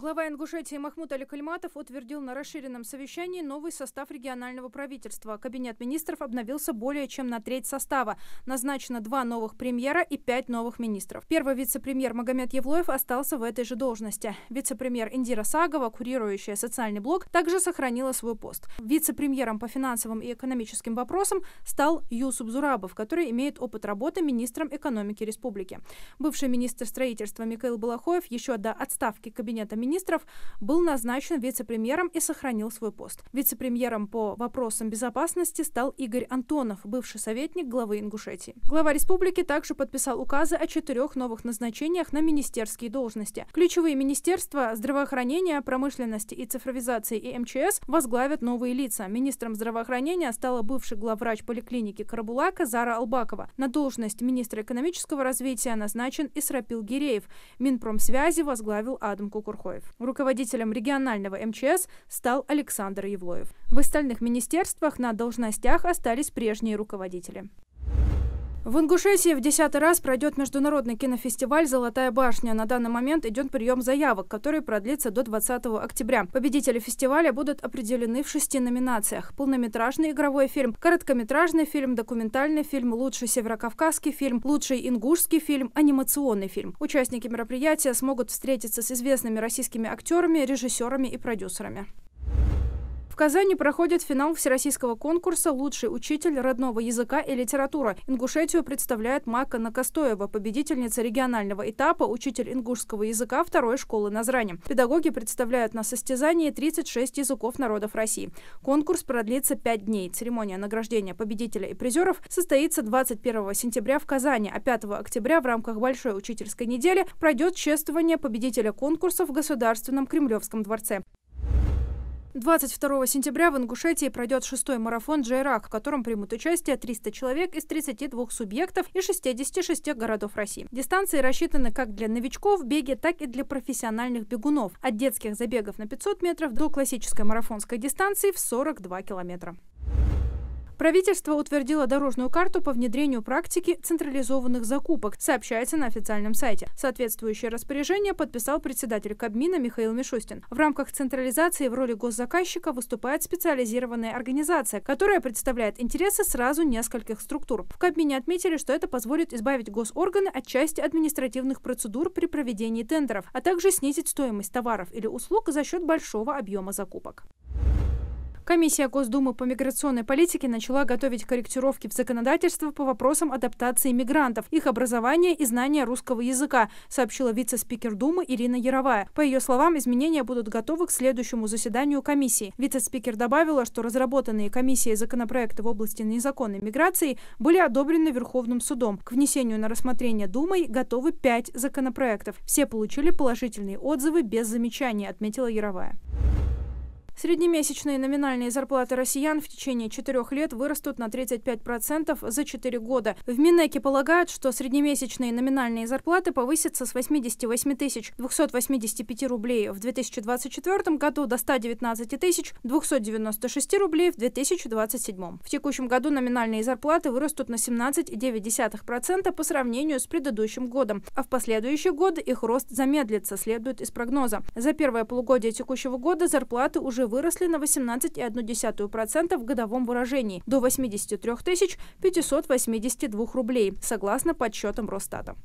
Глава Ингушетии Махмуд Али Кальматов утвердил на расширенном совещании новый состав регионального правительства. Кабинет министров обновился более чем на треть состава. Назначено два новых премьера и пять новых министров. Первый вице-премьер Магомед Евлоев остался в этой же должности. Вице-премьер Индира Сагова, курирующая социальный блок, также сохранила свой пост. Вице-премьером по финансовым и экономическим вопросам стал Юсуп Зурабов, который имеет опыт работы министром экономики республики. Бывший министр строительства Михаил Балахоев еще до отставки кабинета министров министров, был назначен вице-премьером и сохранил свой пост. Вице-премьером по вопросам безопасности стал Игорь Антонов, бывший советник главы Ингушетии. Глава республики также подписал указы о четырех новых назначениях на министерские должности. Ключевые министерства здравоохранения, промышленности и цифровизации и МЧС возглавят новые лица. Министром здравоохранения стала бывший главврач поликлиники Карабулака Зара Албакова. На должность министра экономического развития назначен Исрапил Гиреев. Минпромсвязи возглавил Адам Кукурхой. Евлоев. Руководителем регионального МЧС стал Александр Евлоев. В остальных министерствах на должностях остались прежние руководители. В Ингушетии в десятый раз пройдет международный кинофестиваль «Золотая башня». На данный момент идет прием заявок, который продлится до 20 октября. Победители фестиваля будут определены в шести номинациях. Полнометражный игровой фильм, короткометражный фильм, документальный фильм, лучший северокавказский фильм, лучший ингушский фильм, анимационный фильм. Участники мероприятия смогут встретиться с известными российскими актерами, режиссерами и продюсерами. Казани проходит финал всероссийского конкурса «Лучший учитель родного языка и литературы». Ингушетию представляет Мака Накостоева, победительница регионального этапа, учитель ингушского языка второй школы Назрани. Педагоги представляют на состязании 36 языков народов России. Конкурс продлится 5 дней. Церемония награждения победителя и призеров состоится 21 сентября в Казани, а 5 октября в рамках Большой учительской недели пройдет чествование победителя конкурса в Государственном Кремлевском дворце. 22 сентября в Ингушетии пройдет шестой марафон «Джайрак», в котором примут участие 300 человек из 32 субъектов и 66 городов России. Дистанции рассчитаны как для новичков в беге, так и для профессиональных бегунов. От детских забегов на 500 метров до классической марафонской дистанции в 42 километра. Правительство утвердило дорожную карту по внедрению практики централизованных закупок, сообщается на официальном сайте. Соответствующее распоряжение подписал председатель Кабмина Михаил Мишустин. В рамках централизации в роли госзаказчика выступает специализированная организация, которая представляет интересы сразу нескольких структур. В Кабмине отметили, что это позволит избавить госорганы от части административных процедур при проведении тендеров, а также снизить стоимость товаров или услуг за счет большого объема закупок. Комиссия Госдумы по миграционной политике начала готовить корректировки в законодательство по вопросам адаптации мигрантов, их образования и знания русского языка, сообщила вице-спикер Думы Ирина Яровая. По ее словам, изменения будут готовы к следующему заседанию комиссии. Вице-спикер добавила, что разработанные комиссией законопроекты в области незаконной миграции были одобрены Верховным судом. К внесению на рассмотрение Думой готовы пять законопроектов. Все получили положительные отзывы без замечаний, отметила Яровая. Среднемесячные номинальные зарплаты россиян в течение четырех лет вырастут на 35% за четыре года. В Минэке полагают, что среднемесячные номинальные зарплаты повысятся с 88 тысяч 285 рублей в 2024 году до 119 тысяч 296 рублей в 2027. В текущем году номинальные зарплаты вырастут на 17,9% по сравнению с предыдущим годом, а в последующие годы их рост замедлится, следует из прогноза. За первое полугодие текущего года зарплаты уже выросли на 18,1% в годовом выражении до 83 582 рублей, согласно подсчетам Росстата.